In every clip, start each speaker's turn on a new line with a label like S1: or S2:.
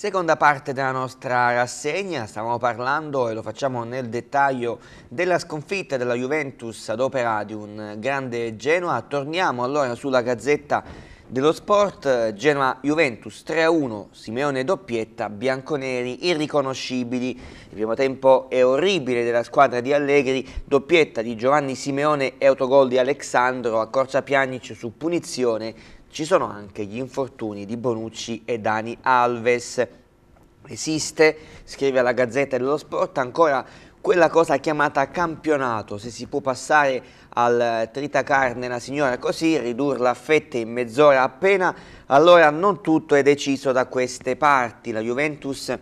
S1: Seconda parte della nostra rassegna, stavamo parlando e lo facciamo nel dettaglio della sconfitta della Juventus ad opera di un grande Genoa. Torniamo allora sulla Gazzetta dello Sport, Genoa-Juventus 3-1, Simeone doppietta, bianconeri irriconoscibili. Il primo tempo è orribile della squadra di Allegri, doppietta di Giovanni Simeone e autogol di Alexandro a Corsa Pianic su punizione ci sono anche gli infortuni di Bonucci e Dani Alves. Esiste, scrive la Gazzetta dello Sport, ancora quella cosa chiamata campionato, se si può passare al tritacarne una signora così, ridurla a fette in mezz'ora appena, allora non tutto è deciso da queste parti. La Juventus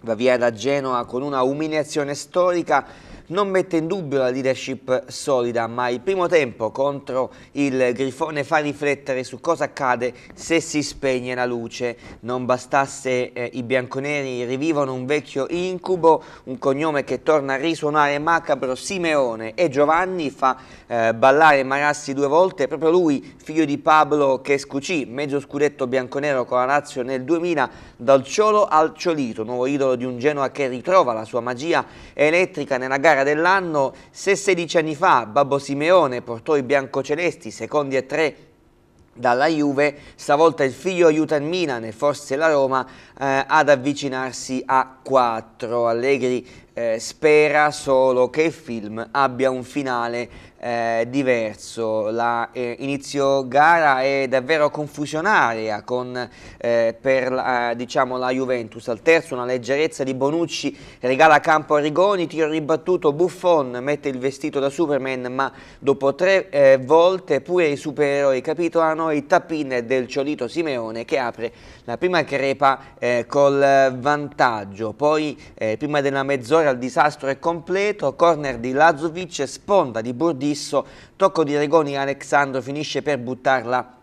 S1: va via da Genoa con una umiliazione storica non mette in dubbio la leadership solida, ma il primo tempo contro il Grifone fa riflettere su cosa accade se si spegne la luce. Non bastasse eh, i bianconeri rivivono un vecchio incubo, un cognome che torna a risuonare macabro Simeone e Giovanni fa eh, ballare Marassi due volte, proprio lui, figlio di Pablo che scucì, mezzo scudetto bianconero con la Lazio nel 2000 dal Ciolo al Ciolito, nuovo idolo di un Genoa che ritrova la sua magia elettrica nella gara gara dell'anno se 16 anni fa Babbo Simeone portò i biancocelesti secondi e tre dalla Juve, stavolta il figlio aiuta il Milan e forse la Roma eh, ad avvicinarsi a quattro. Allegri eh, spera solo che il film abbia un finale eh, diverso. La eh, inizio gara è davvero confusionaria con, eh, per la, diciamo, la Juventus. Al terzo una leggerezza di Bonucci regala campo a Rigoni, tiro ribattuto, Buffon mette il vestito da Superman ma dopo tre eh, volte pure i supereroi capitolano i tappin del Ciolito Simeone che apre la prima crepa eh, col vantaggio. Poi prima della mezz'ora al disastro è completo, corner di Lazovic, sponda di Burdisso, tocco di Regoni Alexandro finisce per buttarla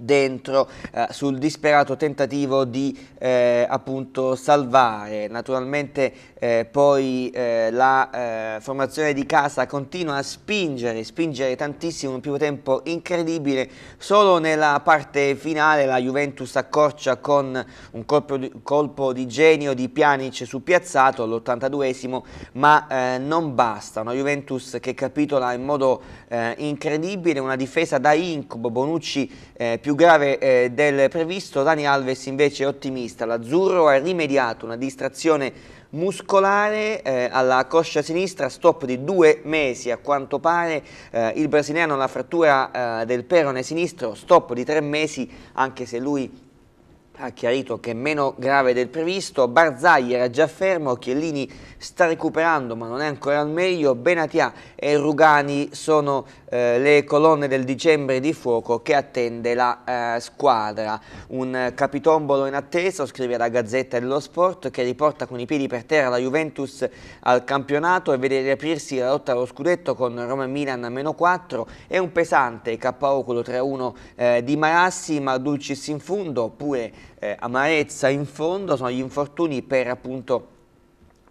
S1: dentro eh, sul disperato tentativo di eh, appunto salvare. Naturalmente eh, poi eh, la eh, formazione di casa continua a spingere, spingere tantissimo, un primo tempo incredibile, solo nella parte finale la Juventus accorcia con un colpo di, colpo di genio di Pjanic su piazzato all'82esimo, ma eh, non basta, una Juventus che capitola in modo incredibile, una difesa da incubo, Bonucci più più grave eh, del previsto. Dani Alves invece è ottimista, l'azzurro ha rimediato una distrazione muscolare eh, alla coscia sinistra, stop di due mesi a quanto pare, eh, il brasiliano ha la frattura eh, del perone sinistro, stop di tre mesi anche se lui ha chiarito che è meno grave del previsto, Barzagli era già fermo, Chiellini sta recuperando ma non è ancora al meglio, Benatia e Rugani sono eh, le colonne del dicembre di fuoco che attende la eh, squadra. Un capitombolo in attesa, scrive la Gazzetta dello Sport, che riporta con i piedi per terra la Juventus al campionato e vede riaprirsi la lotta allo scudetto con Roma e Milan a meno 4 è un pesante KO quello 3-1 eh, di Marassi ma dulcis in fundo, oppure eh, amarezza in fondo sono gli infortuni per appunto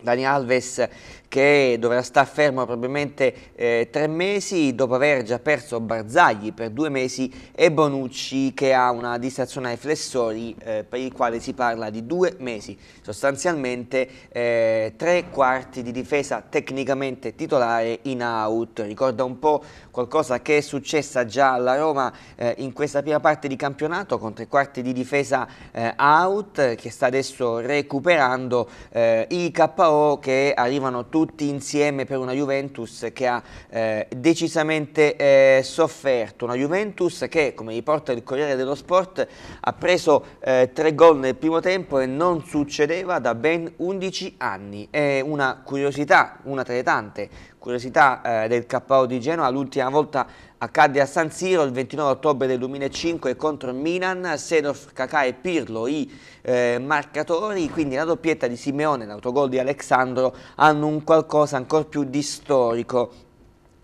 S1: Dani Alves che dovrà star fermo probabilmente eh, tre mesi dopo aver già perso Barzagli per due mesi e Bonucci che ha una distrazione ai flessori eh, per il quale si parla di due mesi sostanzialmente eh, tre quarti di difesa tecnicamente titolare in out ricorda un po' qualcosa che è successa già alla Roma eh, in questa prima parte di campionato con tre quarti di difesa eh, out che sta adesso recuperando eh, i KO Leao che arrivano tutti insieme per una Juventus che ha eh, decisamente eh, sofferto, una Juventus che come riporta il Corriere dello Sport ha preso eh, tre gol nel primo tempo e non succedeva da ben 11 anni, è una curiosità, una tra le tante curiosità eh, del KO di Genoa, l'ultima volta Accadde a San Siro il 29 ottobre del 2005 contro il Milan, Sedorf, Kakà e Pirlo i eh, marcatori, quindi la doppietta di Simeone e l'autogol di Alexandro hanno un qualcosa ancora più di storico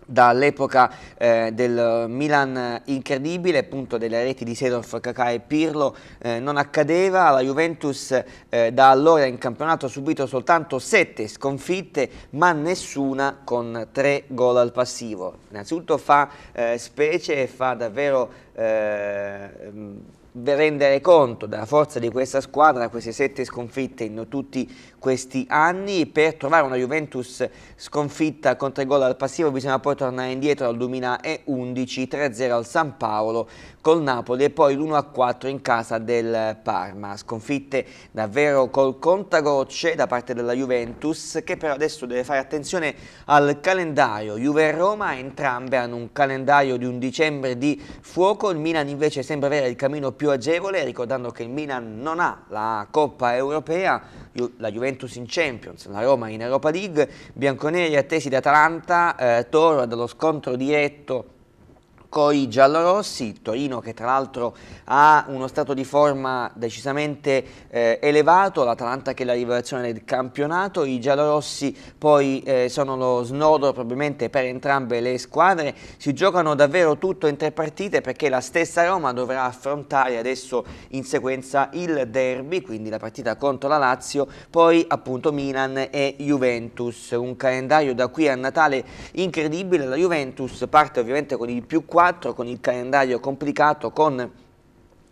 S1: dall'epoca eh, del Milan incredibile, appunto delle reti di Sedorf, Kakà e Pirlo, eh, non accadeva. La Juventus eh, da allora in campionato ha subito soltanto sette sconfitte, ma nessuna con tre gol al passivo. Innanzitutto fa eh, specie e fa davvero eh, mm, rendere conto della forza di questa squadra, queste sette sconfitte in tutti questi anni. Per trovare una Juventus sconfitta con tre gol al passivo bisogna poi tornare indietro al 2011, 3-0 al San Paolo col Napoli e poi l'1-4 in casa del Parma. Sconfitte davvero col contagocce da parte della Juventus che però adesso deve fare attenzione al calendario. Juve e Roma entrambe hanno un calendario di un dicembre di fuoco, il Milan invece sembra avere il cammino più agevole ricordando che il Milan non ha la Coppa Europea la Juventus in Champions, la Roma in Europa League, bianconeri attesi da Atalanta, eh, Toro dallo scontro diretto coi giallorossi, Torino che tra l'altro ha uno stato di forma decisamente eh, elevato, l'Atalanta che è la rivelazione del campionato, i giallorossi poi eh, sono lo snodo probabilmente per entrambe le squadre, si giocano davvero tutto in tre partite perché la stessa Roma dovrà affrontare adesso in sequenza il derby, quindi la partita contro la Lazio, poi appunto Milan e Juventus, un calendario da qui a Natale incredibile, la Juventus parte ovviamente con il più 4, 4 con il calendario complicato, con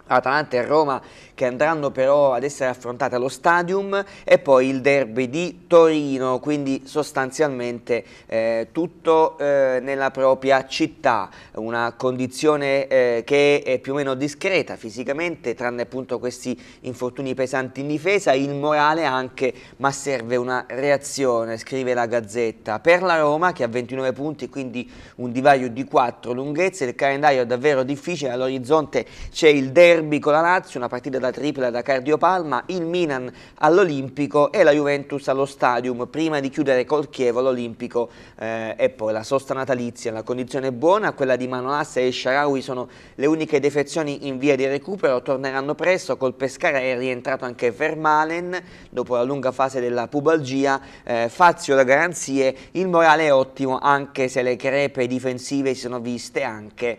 S1: Atalanta e Roma che andranno però ad essere affrontate allo Stadium e poi il derby di Torino, quindi sostanzialmente eh, tutto eh, nella propria città, una condizione eh, che è più o meno discreta fisicamente, tranne appunto questi infortuni pesanti in difesa, il morale anche, ma serve una reazione, scrive la Gazzetta. Per la Roma che ha 29 punti, quindi un divario di 4 lunghezze, il calendario è davvero difficile, all'orizzonte c'è il derby derby con la Lazio, una partita da tripla da Cardiopalma, il Milan all'Olimpico e la Juventus allo Stadium, prima di chiudere col Chievo l'Olimpico eh, e poi la sosta natalizia. La condizione è buona, quella di Manoassa e Sharawi sono le uniche defezioni in via di recupero, torneranno presto, col Pescara è rientrato anche Vermalen dopo la lunga fase della pubalgia, eh, Fazio da garanzie, il morale è ottimo anche se le crepe difensive si sono viste anche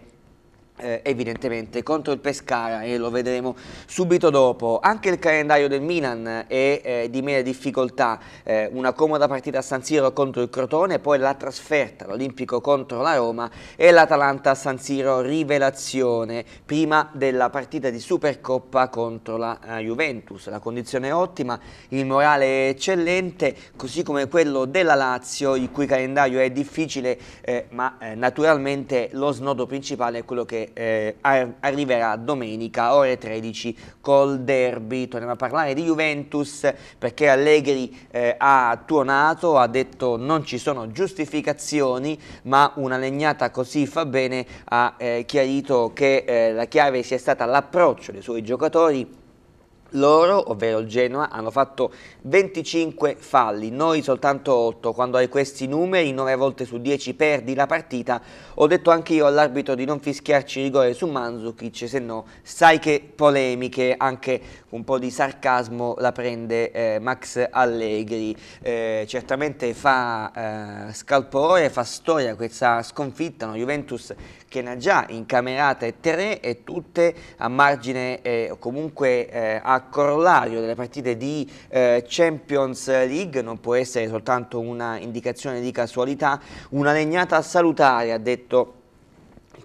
S1: eh, evidentemente contro il Pescara e lo vedremo subito dopo anche il calendario del Milan è eh, di mera difficoltà eh, una comoda partita a San Siro contro il Crotone poi la trasferta l'Olimpico contro la Roma e l'Atalanta a San Siro rivelazione prima della partita di Supercoppa contro la eh, Juventus la condizione è ottima il morale è eccellente così come quello della Lazio il cui calendario è difficile eh, ma eh, naturalmente lo snodo principale è quello che che eh, arriverà domenica ore 13 col derby. Torniamo a parlare di Juventus perché Allegri eh, ha tuonato, ha detto non ci sono giustificazioni ma una legnata così fa bene, ha eh, chiarito che eh, la chiave sia stata l'approccio dei suoi giocatori loro, ovvero il Genoa, hanno fatto 25 falli, noi soltanto 8. Quando hai questi numeri, 9 volte su 10 perdi la partita. Ho detto anche io all'arbitro di non fischiarci rigore su Manzukic, se no sai che polemiche, anche un po' di sarcasmo la prende eh, Max Allegri. Eh, certamente fa eh, scalpore, fa storia questa sconfitta, no? Juventus che ne ha già incamerate 3 e tutte a margine eh, comunque eh, a corollario delle partite di eh, Champions League non può essere soltanto una indicazione di casualità, una legnata salutare, ha detto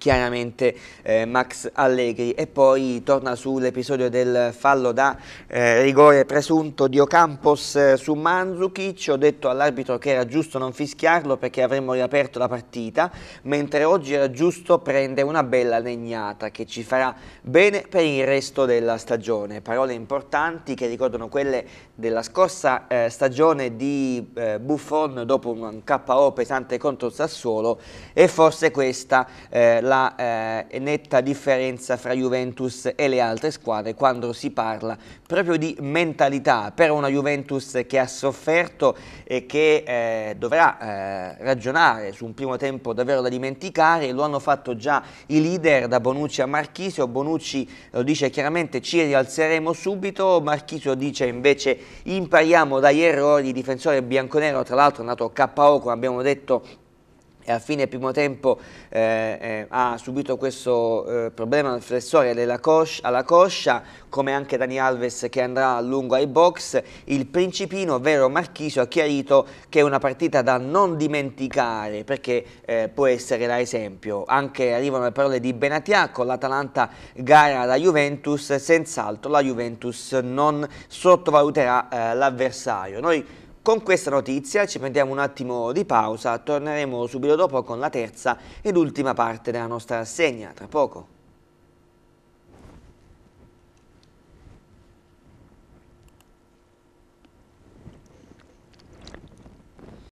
S1: chiaramente eh, Max Allegri e poi torna sull'episodio del fallo da eh, rigore presunto di Ocampos eh, su Manzukic, ho detto all'arbitro che era giusto non fischiarlo perché avremmo riaperto la partita, mentre oggi era giusto prendere una bella legnata che ci farà bene per il resto della stagione, parole importanti che ricordano quelle della scorsa eh, stagione di eh, Buffon dopo un KO pesante contro Sassuolo e forse questa eh, la eh, netta differenza fra Juventus e le altre squadre quando si parla proprio di mentalità per una Juventus che ha sofferto e che eh, dovrà eh, ragionare su un primo tempo davvero da dimenticare, lo hanno fatto già i leader da Bonucci a Marchisio, Bonucci lo dice chiaramente ci rialzeremo subito, Marchisio dice invece impariamo dagli errori, il difensore bianconero tra l'altro è nato KO come abbiamo detto e a fine primo tempo eh, eh, ha subito questo eh, problema al flessore coscia, alla coscia come anche Dani Alves che andrà a lungo ai box il principino vero Marchisio ha chiarito che è una partita da non dimenticare perché eh, può essere da esempio anche arrivano le parole di Benatia con l'Atalanta gara alla Juventus senz'altro la Juventus non sottovaluterà eh, l'avversario noi con questa notizia ci prendiamo un attimo di pausa, torneremo subito dopo con la terza ed ultima parte della nostra rassegna, tra poco.